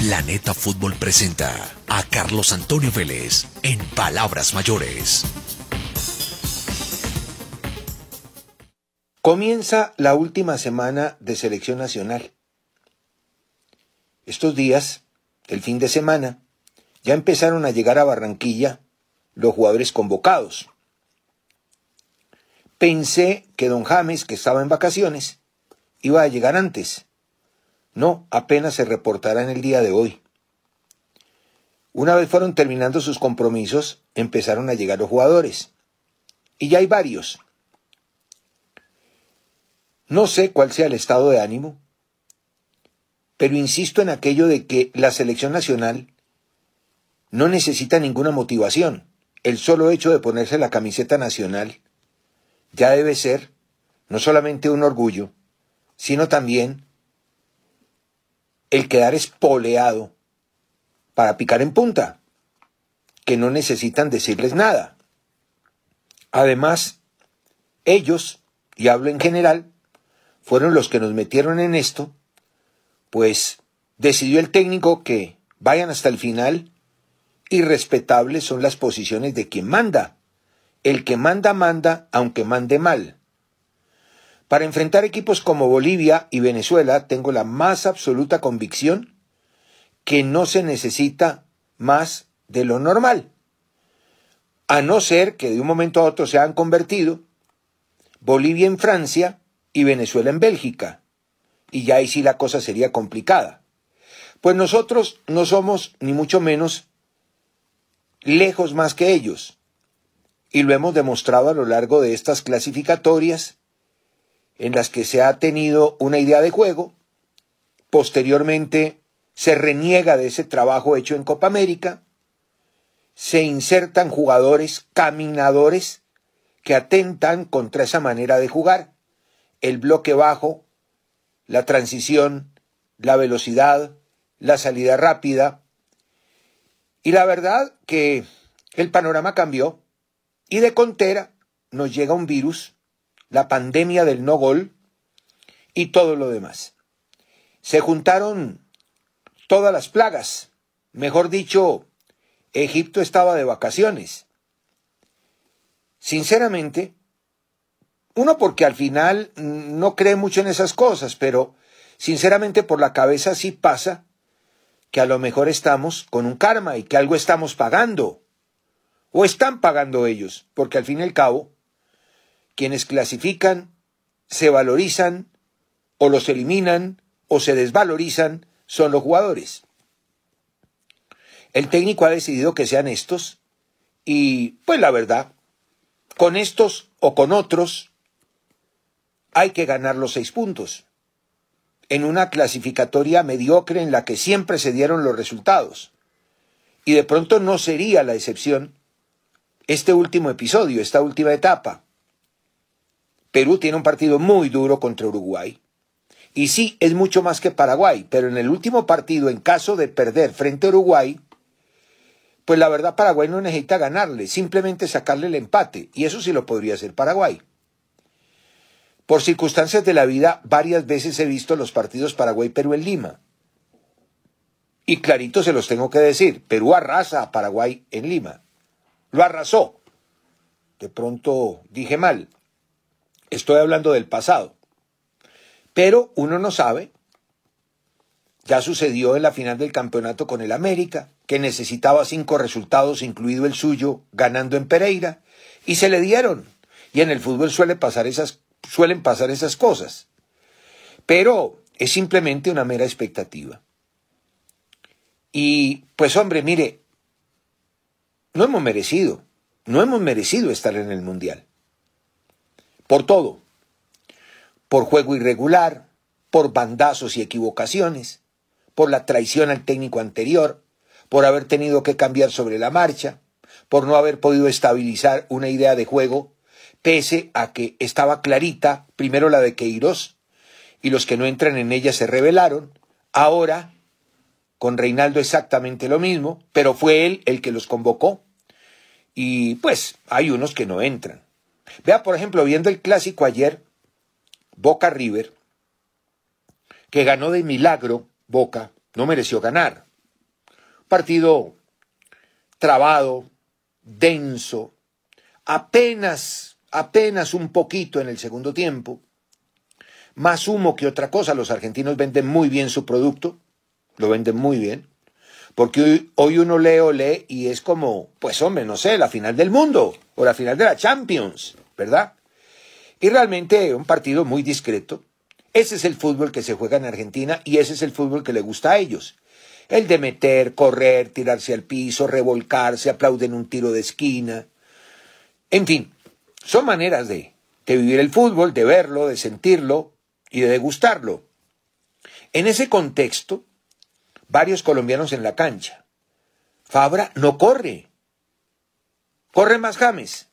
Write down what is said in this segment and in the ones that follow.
Planeta Fútbol presenta a Carlos Antonio Vélez en Palabras Mayores. Comienza la última semana de selección nacional. Estos días, el fin de semana, ya empezaron a llegar a Barranquilla los jugadores convocados. Pensé que don James, que estaba en vacaciones, iba a llegar antes no, apenas se reportará en el día de hoy. Una vez fueron terminando sus compromisos, empezaron a llegar los jugadores. Y ya hay varios. No sé cuál sea el estado de ánimo, pero insisto en aquello de que la selección nacional no necesita ninguna motivación. El solo hecho de ponerse la camiseta nacional ya debe ser no solamente un orgullo, sino también el quedar espoleado para picar en punta, que no necesitan decirles nada. Además, ellos, y hablo en general, fueron los que nos metieron en esto, pues decidió el técnico que vayan hasta el final y respetables son las posiciones de quien manda. El que manda, manda, aunque mande mal. Para enfrentar equipos como Bolivia y Venezuela tengo la más absoluta convicción que no se necesita más de lo normal. A no ser que de un momento a otro se hayan convertido Bolivia en Francia y Venezuela en Bélgica. Y ya ahí sí la cosa sería complicada. Pues nosotros no somos ni mucho menos lejos más que ellos. Y lo hemos demostrado a lo largo de estas clasificatorias en las que se ha tenido una idea de juego, posteriormente se reniega de ese trabajo hecho en Copa América, se insertan jugadores caminadores que atentan contra esa manera de jugar, el bloque bajo, la transición, la velocidad, la salida rápida. Y la verdad que el panorama cambió y de Contera nos llega un virus la pandemia del no gol y todo lo demás. Se juntaron todas las plagas. Mejor dicho, Egipto estaba de vacaciones. Sinceramente, uno porque al final no cree mucho en esas cosas, pero sinceramente por la cabeza sí pasa que a lo mejor estamos con un karma y que algo estamos pagando. O están pagando ellos, porque al fin y al cabo quienes clasifican, se valorizan o los eliminan o se desvalorizan son los jugadores. El técnico ha decidido que sean estos y pues la verdad, con estos o con otros hay que ganar los seis puntos en una clasificatoria mediocre en la que siempre se dieron los resultados. Y de pronto no sería la excepción este último episodio, esta última etapa. Perú tiene un partido muy duro contra Uruguay. Y sí, es mucho más que Paraguay, pero en el último partido, en caso de perder frente a Uruguay, pues la verdad Paraguay no necesita ganarle, simplemente sacarle el empate. Y eso sí lo podría hacer Paraguay. Por circunstancias de la vida, varias veces he visto los partidos Paraguay-Perú en Lima. Y clarito se los tengo que decir, Perú arrasa a Paraguay en Lima. Lo arrasó. De pronto dije mal, Estoy hablando del pasado. Pero uno no sabe. Ya sucedió en la final del campeonato con el América, que necesitaba cinco resultados, incluido el suyo, ganando en Pereira, y se le dieron. Y en el fútbol suele pasar esas, suelen pasar esas cosas. Pero es simplemente una mera expectativa. Y pues hombre, mire, no hemos merecido, no hemos merecido estar en el Mundial por todo, por juego irregular, por bandazos y equivocaciones, por la traición al técnico anterior, por haber tenido que cambiar sobre la marcha, por no haber podido estabilizar una idea de juego, pese a que estaba clarita primero la de Queiroz, y los que no entran en ella se rebelaron, ahora con Reinaldo exactamente lo mismo, pero fue él el que los convocó, y pues hay unos que no entran. Vea, por ejemplo, viendo el clásico ayer, Boca River, que ganó de milagro, Boca no mereció ganar. Partido trabado, denso, apenas, apenas un poquito en el segundo tiempo. Más humo que otra cosa, los argentinos venden muy bien su producto, lo venden muy bien, porque hoy, uno lee o lee y es como, pues hombre, no sé, la final del mundo o la final de la Champions. ¿verdad? Y realmente un partido muy discreto. Ese es el fútbol que se juega en Argentina y ese es el fútbol que le gusta a ellos. El de meter, correr, tirarse al piso, revolcarse, aplauden un tiro de esquina. En fin, son maneras de, de vivir el fútbol, de verlo, de sentirlo y de degustarlo. En ese contexto, varios colombianos en la cancha. Fabra no corre. Corre más James.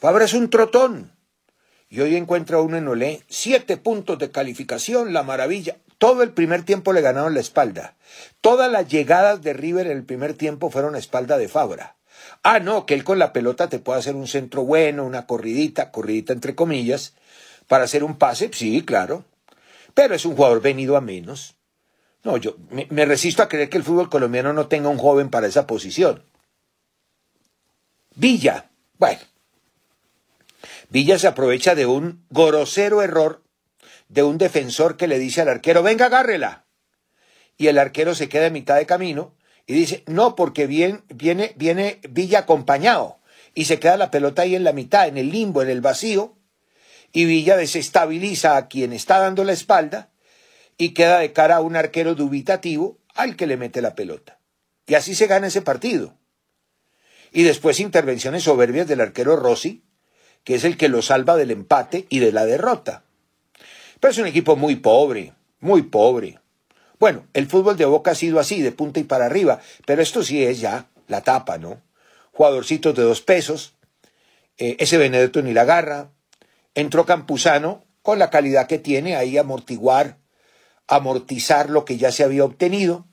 Fabra es un trotón. Y hoy encuentra uno en Olé siete puntos de calificación, la maravilla. Todo el primer tiempo le ganaron la espalda. Todas las llegadas de River en el primer tiempo fueron a espalda de Fabra. Ah, no, que él con la pelota te puede hacer un centro bueno, una corridita, corridita entre comillas, para hacer un pase, sí, claro. Pero es un jugador venido a menos. No, yo me resisto a creer que el fútbol colombiano no tenga un joven para esa posición. Villa, bueno, Villa se aprovecha de un grosero error de un defensor que le dice al arquero, venga, agárrela. Y el arquero se queda en mitad de camino y dice, no, porque bien, viene, viene Villa acompañado. Y se queda la pelota ahí en la mitad, en el limbo, en el vacío. Y Villa desestabiliza a quien está dando la espalda y queda de cara a un arquero dubitativo al que le mete la pelota. Y así se gana ese partido. Y después intervenciones soberbias del arquero Rossi, que es el que lo salva del empate y de la derrota. Pero es un equipo muy pobre, muy pobre. Bueno, el fútbol de Boca ha sido así, de punta y para arriba, pero esto sí es ya la tapa, ¿no? Jugadorcitos de dos pesos, eh, ese Benedetto ni la garra, entró Campuzano con la calidad que tiene ahí amortiguar, amortizar lo que ya se había obtenido,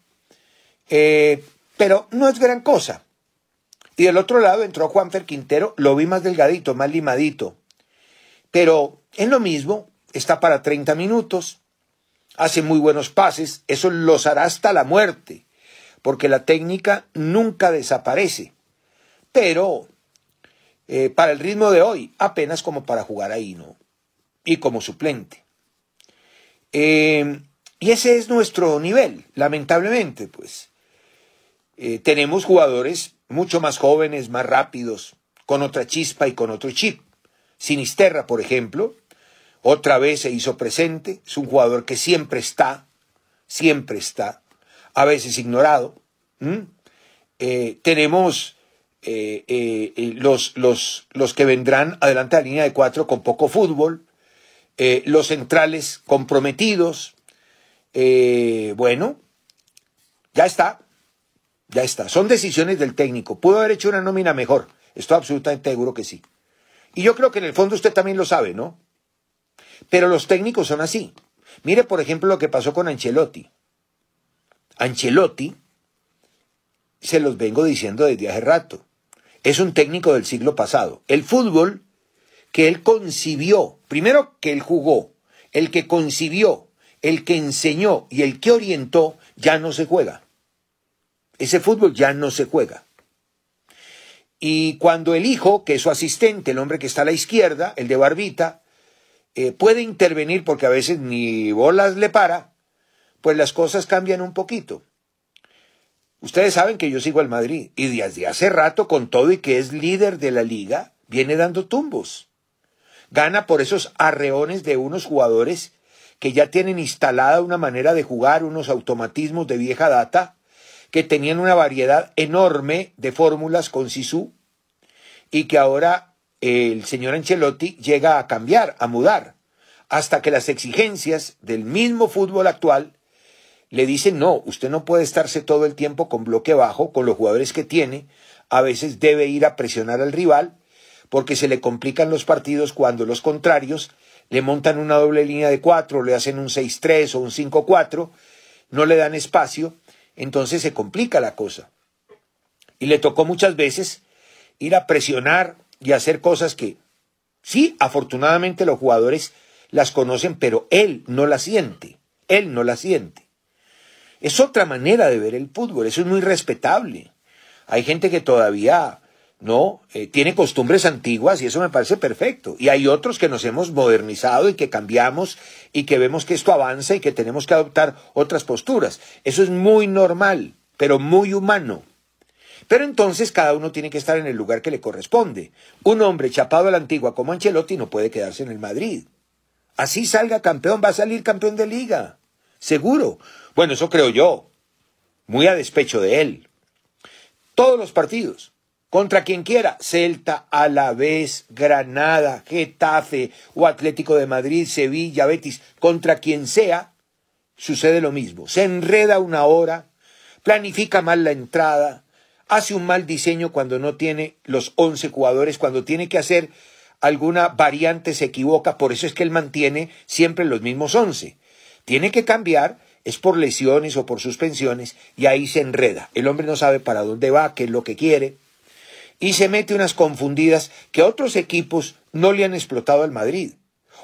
eh, pero no es gran cosa. Y del otro lado entró Juanfer Quintero, lo vi más delgadito, más limadito. Pero es lo mismo, está para 30 minutos, hace muy buenos pases, eso los hará hasta la muerte, porque la técnica nunca desaparece. Pero eh, para el ritmo de hoy, apenas como para jugar ahí, ¿no? Y como suplente. Em, y ese es nuestro nivel, lamentablemente, pues. Eh, tenemos jugadores mucho más jóvenes, más rápidos, con otra chispa y con otro chip. Sinisterra, por ejemplo, otra vez se hizo presente, es un jugador que siempre está, siempre está, a veces ignorado. Eh, tenemos eh, eh, los, los, los, que vendrán adelante a la línea de cuatro con poco fútbol, los centrales comprometidos. bueno, ya está. Ya está. Son decisiones del técnico. Pudo haber hecho una nómina mejor. Estoy absolutamente seguro que sí. Y yo creo que en el fondo usted también lo sabe, ¿no? Pero los técnicos son así. Mire, por ejemplo, lo que pasó con Ancelotti. Ancelotti, se los vengo diciendo desde hace rato, es un técnico del siglo pasado. El fútbol que él concibió, primero que él jugó, el que concibió, el que enseñó y el que orientó, ya no se juega. Ese fútbol ya no se juega. Y cuando el hijo, que es su asistente, el hombre que está a la izquierda, el de barbita, eh, puede intervenir porque a veces ni bolas le para, pues las cosas cambian un poquito. Ustedes saben que yo sigo al Madrid y desde hace rato con todo y que es líder de la liga, viene dando tumbos. Gana por esos arreones de unos jugadores que ya tienen instalada una manera de jugar, unos automatismos de vieja data, que tenían una variedad enorme de fórmulas con Sisu y que ahora eh, el señor Ancelotti llega a cambiar, a mudar, hasta que las exigencias del mismo fútbol actual le dicen, no, usted no puede estarse todo el tiempo con bloque bajo, con los jugadores que tiene, a veces debe ir a presionar al rival, porque se le complican los partidos cuando los contrarios le montan una doble línea de cuatro, le hacen un 6-3 o un 5-4, no le dan espacio entonces se complica la cosa. Y le tocó muchas veces ir a presionar y hacer cosas que, sí, afortunadamente los jugadores las conocen, pero él no las siente, él no las siente. Es otra manera de ver el fútbol, eso es muy respetable. Hay gente que todavía ¿no? Eh, tiene costumbres antiguas y eso me parece perfecto. Y hay otros que nos hemos modernizado y que cambiamos y que vemos que esto avanza y que tenemos que adoptar otras posturas. Eso es muy normal, pero muy humano. Pero entonces cada uno tiene que estar en el lugar que le corresponde. Un hombre chapado a la antigua como Ancelotti no puede quedarse en el Madrid. Así salga campeón, va a salir campeón de liga. Seguro. Bueno, eso creo yo. Muy a despecho de él. Todos los partidos contra quien quiera, Celta, Alavés, Granada, Getafe o Atlético de Madrid, Sevilla, Betis, contra quien sea, sucede lo mismo. Se enreda una hora, planifica mal la entrada, hace un mal diseño cuando no tiene los 11 jugadores, cuando tiene que hacer alguna variante se equivoca, por eso es que él mantiene siempre los mismos 11. Tiene que cambiar, es por lesiones o por suspensiones, y ahí se enreda. El hombre no sabe para dónde va, qué es lo que quiere y se mete unas confundidas que otros equipos no le han explotado al Madrid.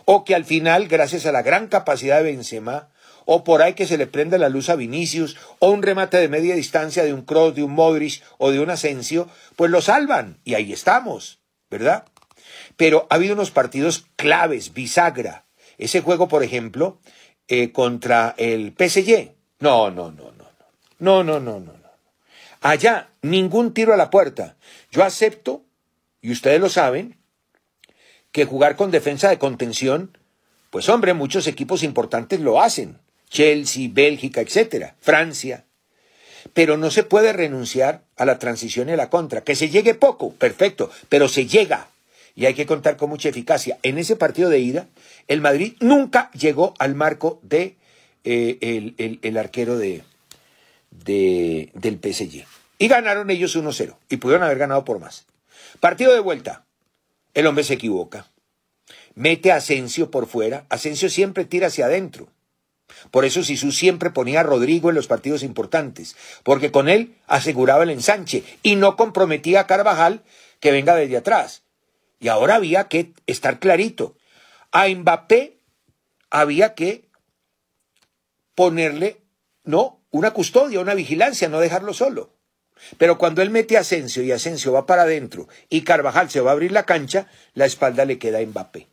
O que al final, gracias a la gran capacidad de Benzema, o por ahí que se le prenda la luz a Vinicius, o un remate de media distancia de un cross de un Modric o de un Asensio, pues lo salvan y ahí estamos, ¿verdad? Pero ha habido unos partidos claves, bisagra. Ese juego, por ejemplo, eh, contra el PSG. No, no, no, no, no, no, no, no, no. Allá, ningún tiro a la puerta, yo acepto, y ustedes lo saben, que jugar con defensa de contención, pues hombre, muchos equipos importantes lo hacen. Chelsea, Bélgica, etcétera, Francia. Pero no se puede renunciar a la transición y a la contra. Que se llegue poco, perfecto, pero se llega. Y hay que contar con mucha eficacia. En ese partido de ida, el Madrid nunca llegó al marco de eh, el, arquero de, de, del PSG. Y ganaron ellos 1-0 y pudieron haber ganado por más. Partido de vuelta. El hombre se equivoca. Mete a Asensio por fuera. Asensio siempre tira hacia adentro. Por eso Sisu siempre ponía a Rodrigo en los partidos importantes, porque con él aseguraba el ensanche y no comprometía a Carvajal que venga desde atrás. Y ahora había que estar clarito. A Mbappé había que ponerle, no, una custodia, una vigilancia, no dejarlo solo. Pero cuando él mete a Asensio y Asensio va para adentro y Carvajal se va a abrir la cancha, la espalda le queda a Mbappé.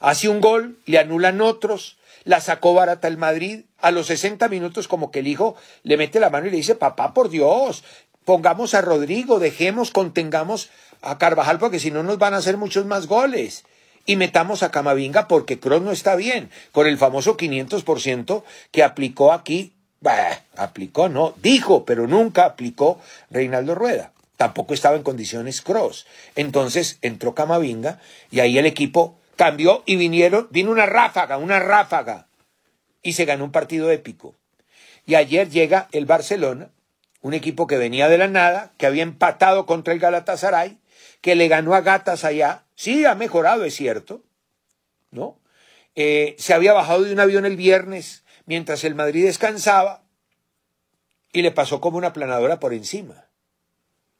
Hace un gol, le anulan otros, la sacó barata el Madrid. A los 60 minutos como que el hijo le mete la mano y le dice, papá, por Dios, pongamos a Rodrigo, dejemos, contengamos a Carvajal porque si no nos van a hacer muchos más goles. Y metamos a Camavinga porque Kroos no está bien, con el famoso 500% que aplicó aquí aplicó, no, dijo, pero nunca aplicó Reinaldo Rueda. Tampoco estaba en condiciones Cross. Entonces entró Camavinga y ahí el equipo cambió y vinieron, vino una ráfaga, una ráfaga. Y se ganó un partido épico. Y ayer llega el Barcelona, un equipo que venía de la nada, que había empatado contra el Galatasaray, que le ganó a Gatas allá. Sí, ha mejorado, es cierto, ¿no? Eh, se había bajado de un avión el viernes mientras el Madrid descansaba y le pasó como una planadora por encima.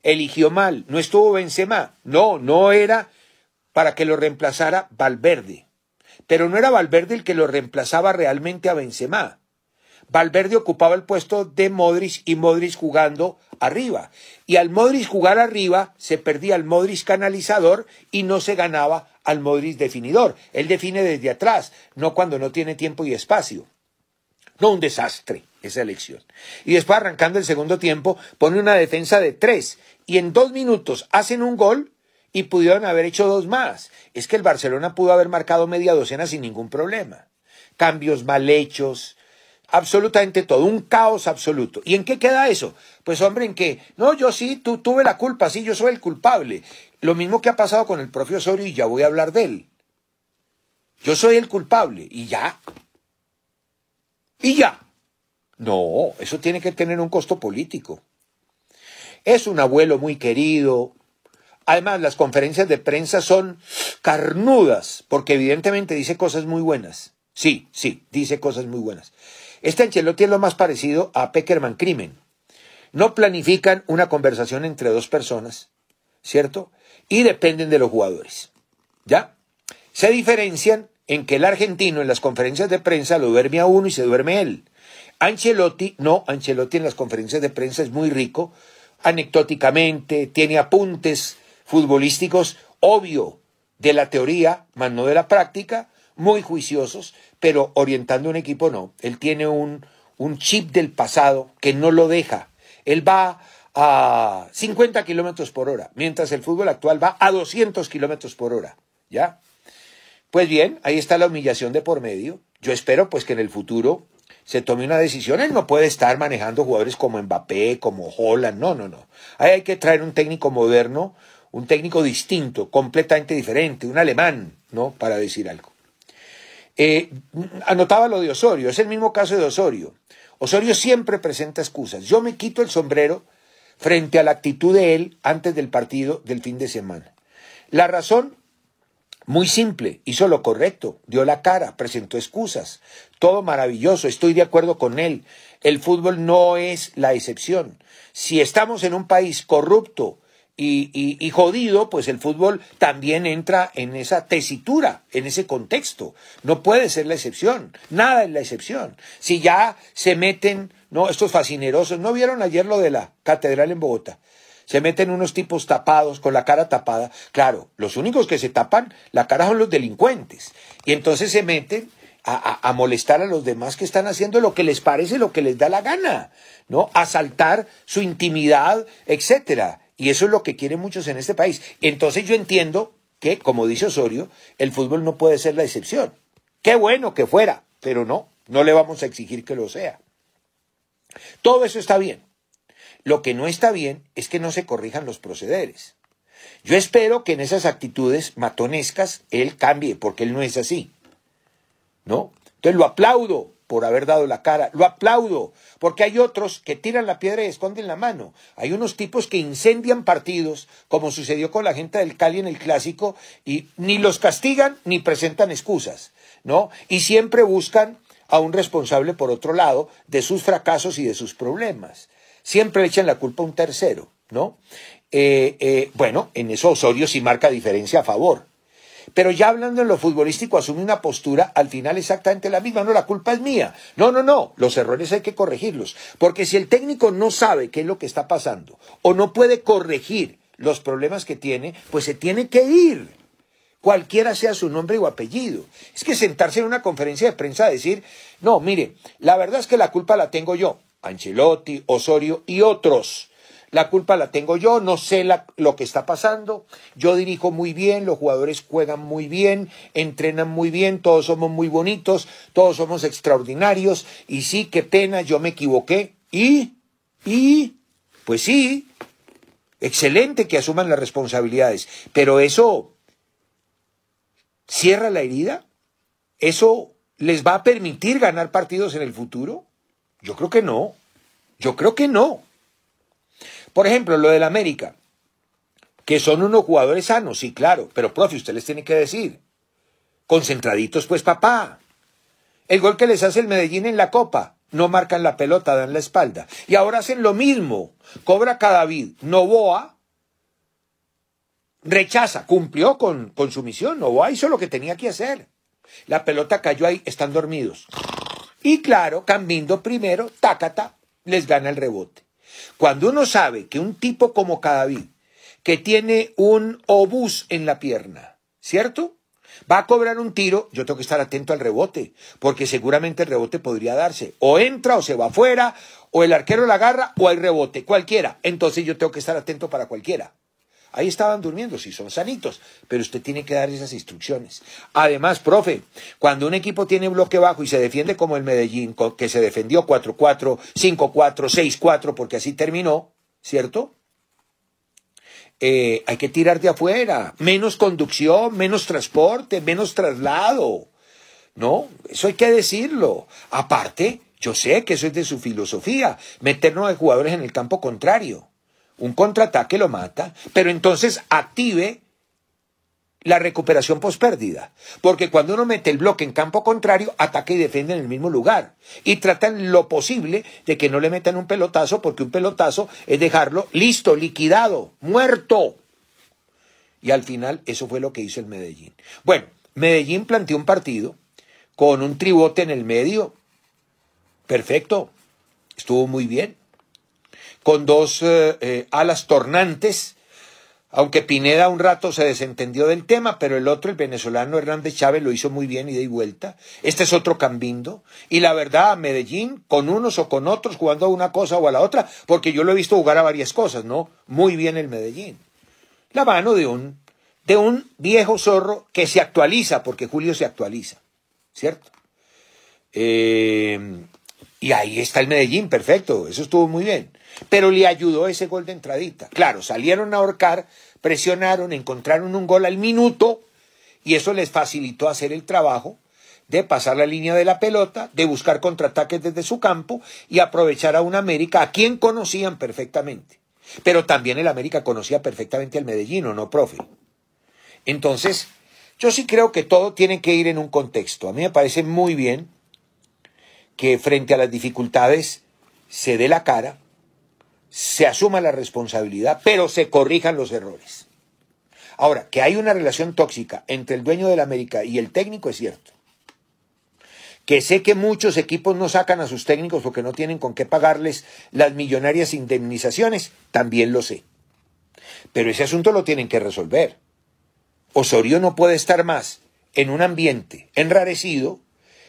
Eligió mal, no estuvo Benzema, no, no era para que lo reemplazara Valverde. Pero no era Valverde el que lo reemplazaba realmente a Benzema. Valverde ocupaba el puesto de Modric y Modric jugando arriba. Y al Modric jugar arriba se perdía al Modric canalizador y no se ganaba al Modric definidor. Él define desde atrás, no cuando no tiene tiempo y espacio. No, un desastre esa elección. Y después arrancando el segundo tiempo, pone una defensa de tres y en dos minutos hacen un gol y pudieron haber hecho dos más. Es que el Barcelona pudo haber marcado media docena sin ningún problema. Cambios mal hechos, absolutamente todo, un caos absoluto. ¿Y en qué queda eso? Pues hombre, en que, no, yo sí, tú tuve la culpa, sí, yo soy el culpable. Lo mismo que ha pasado con el propio Osorio y ya voy a hablar de él. Yo soy el culpable y ya, y ya. No, eso tiene que tener un costo político. Es un abuelo muy querido. Además, las conferencias de prensa son carnudas, porque evidentemente dice cosas muy buenas. Sí, sí, dice cosas muy buenas. Este Ancelotti es lo más parecido a Peckerman Crimen. No planifican una conversación entre dos personas, ¿cierto? Y dependen de los jugadores. ¿Ya? Se diferencian en que el argentino en las conferencias de prensa lo duerme a uno y se duerme él. Ancelotti, no, Ancelotti en las conferencias de prensa es muy rico, anecdóticamente, tiene apuntes futbolísticos, obvio, de la teoría, más no de la práctica, muy juiciosos, pero orientando un equipo no. Él tiene un, un chip del pasado que no lo deja. Él va a 50 kilómetros por hora, mientras el fútbol actual va a 200 kilómetros por hora, ¿ya? Pues bien, ahí está la humillación de por medio. Yo espero pues que en el futuro se tome una decisión. Él no puede estar manejando jugadores como Mbappé, como Holland, no, no, no. Ahí hay que traer un técnico moderno, un técnico distinto, completamente diferente, un alemán, ¿no? Para decir algo. Eh, anotaba lo de Osorio, es el mismo caso de Osorio. Osorio siempre presenta excusas. Yo me quito el sombrero frente a la actitud de él antes del partido del fin de semana. La razón muy simple, hizo lo correcto, dio la cara, presentó excusas, todo maravilloso, estoy de acuerdo con él. El fútbol no es la excepción. Si estamos en un país corrupto y, jodido, pues el fútbol también entra en esa tesitura, en ese contexto. No puede ser la excepción, nada es la excepción. Si ya se meten, no, estos fascinerosos, ¿no vieron ayer lo de la catedral en Bogotá? Se meten unos tipos tapados, con la cara tapada. Claro, los únicos que se tapan la cara son los delincuentes. Y entonces se meten a, molestar a los demás que están haciendo lo que les parece, lo que les da la gana, ¿no? Asaltar su intimidad, etcétera. Y eso es lo que quieren muchos en este país. Entonces yo entiendo que, como dice Osorio, el fútbol no puede ser la excepción. Qué bueno que fuera, pero no, no le vamos a exigir que lo sea. Todo eso está bien. Lo que no está bien es que no se corrijan los procederes. Yo espero que en esas actitudes matonescas él cambie, porque él no es así. ¿No? Entonces lo aplaudo por haber dado la cara, lo aplaudo, porque hay otros que tiran la piedra y esconden la mano. Hay unos tipos que incendian partidos, como sucedió con la gente del Cali en el clásico, y ni los castigan ni presentan excusas, ¿no? Y siempre buscan a un responsable por otro lado de sus fracasos y de sus problemas. Siempre le echan la culpa a un tercero, ¿no? Eh, eh, bueno, en eso Osorio sí marca diferencia a favor. Pero ya hablando en lo futbolístico, asume una postura al final exactamente la misma. No, la culpa es mía. No, no, no. Los errores hay que corregirlos. Porque si el técnico no sabe qué es lo que está pasando o no puede corregir los problemas que tiene, pues se tiene que ir. Cualquiera sea su nombre o apellido. Es que sentarse en una conferencia de prensa a decir, no, mire, la verdad es que la culpa la tengo yo. Ancelotti, Osorio y otros. La culpa la tengo yo, no sé lo que está pasando. Yo dirijo muy bien, los jugadores juegan muy bien, entrenan muy bien, todos somos muy bonitos, todos somos extraordinarios. Y sí, qué pena, yo me equivoqué. Y, y, pues sí, excelente que asuman las responsabilidades. Pero eso cierra la herida, eso les va a permitir ganar partidos en el futuro. Yo creo que no. Yo creo que no. Por ejemplo, lo del América, que son unos jugadores sanos, sí, claro, pero profe, usted les tiene que decir. Concentraditos, pues, papá. El gol que les hace el Medellín en la Copa, no marcan la pelota, dan la espalda. Y ahora hacen lo mismo. Cobra Cadavid, Novoa, rechaza, cumplió con, con su misión, Novoa hizo lo que tenía que hacer. La pelota cayó ahí, están dormidos. Y claro, Cambindo primero, tácata, les gana el rebote. Cuando uno sabe que un tipo como Cadaví, que tiene un obús en la pierna, ¿cierto? Va a cobrar un tiro, yo tengo que estar atento al rebote, porque seguramente el rebote podría darse. O entra o se va afuera, o el arquero la agarra, o hay rebote, cualquiera. Entonces yo tengo que estar atento para cualquiera. Ahí estaban durmiendo, si son sanitos, pero usted tiene que dar esas instrucciones. Además, profe, cuando un equipo tiene bloque bajo y se defiende como el Medellín, que se defendió 4-4, 5-4, 6-4, porque así terminó, ¿cierto? Eh, hay que tirar de afuera, menos conducción, menos transporte, menos traslado, ¿no? Eso hay que decirlo. Aparte, yo sé que eso es de su filosofía, meternos de jugadores en el campo contrario un contraataque lo mata, pero entonces active la recuperación pospérdida. Porque cuando uno mete el bloque en campo contrario, ataca y defiende en el mismo lugar. Y tratan lo posible de que no le metan un pelotazo, porque un pelotazo es dejarlo listo, liquidado, muerto. Y al final eso fue lo que hizo el Medellín. Bueno, Medellín planteó un partido con un tribote en el medio. Perfecto. Estuvo muy bien con dos eh, eh, alas tornantes, aunque Pineda un rato se desentendió del tema, pero el otro, el venezolano Hernández Chávez, lo hizo muy bien y y vuelta. Este es otro cambindo. Y la verdad, Medellín, con unos o con otros, jugando a una cosa o a la otra, porque yo lo he visto jugar a varias cosas, ¿no? Muy bien el Medellín. La mano de un, de un viejo zorro que se actualiza, porque Julio se actualiza, ¿cierto? Eh, y ahí está el Medellín, perfecto, eso estuvo muy bien. Pero le ayudó ese gol de entradita. Claro, salieron a ahorcar, presionaron, encontraron un gol al minuto y eso les facilitó hacer el trabajo de pasar la línea de la pelota, de buscar contraataques desde su campo y aprovechar a un América a quien conocían perfectamente. Pero también el América conocía perfectamente al Medellín, ¿no, profe? Entonces, yo sí creo que todo tiene que ir en un contexto. A mí me parece muy bien que frente a las dificultades se dé la cara, se asuma la responsabilidad, pero se corrijan los errores. Ahora, que hay una relación tóxica entre el dueño del América y el técnico es cierto. Que sé que muchos equipos no sacan a sus técnicos porque no tienen con qué pagarles las millonarias indemnizaciones, también lo sé. Pero ese asunto lo tienen que resolver. Osorio no puede estar más en un ambiente enrarecido,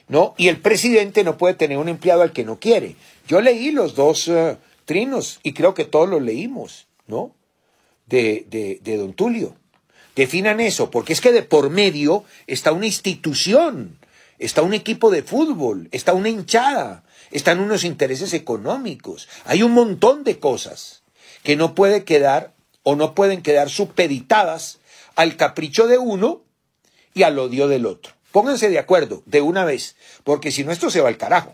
¿no? Y el presidente no puede tener un empleado al que no quiere. Yo leí los dos... Eh, trinos, y creo que todos los leímos, ¿no? De, de, de Don Tulio. Definan eso, porque es que de por medio está una institución, está un equipo de fútbol, está una hinchada, están unos intereses económicos, hay un montón de cosas que no puede quedar o no pueden quedar supeditadas al capricho de uno y al odio del otro. Pónganse de acuerdo de una vez, porque si no esto se va al carajo.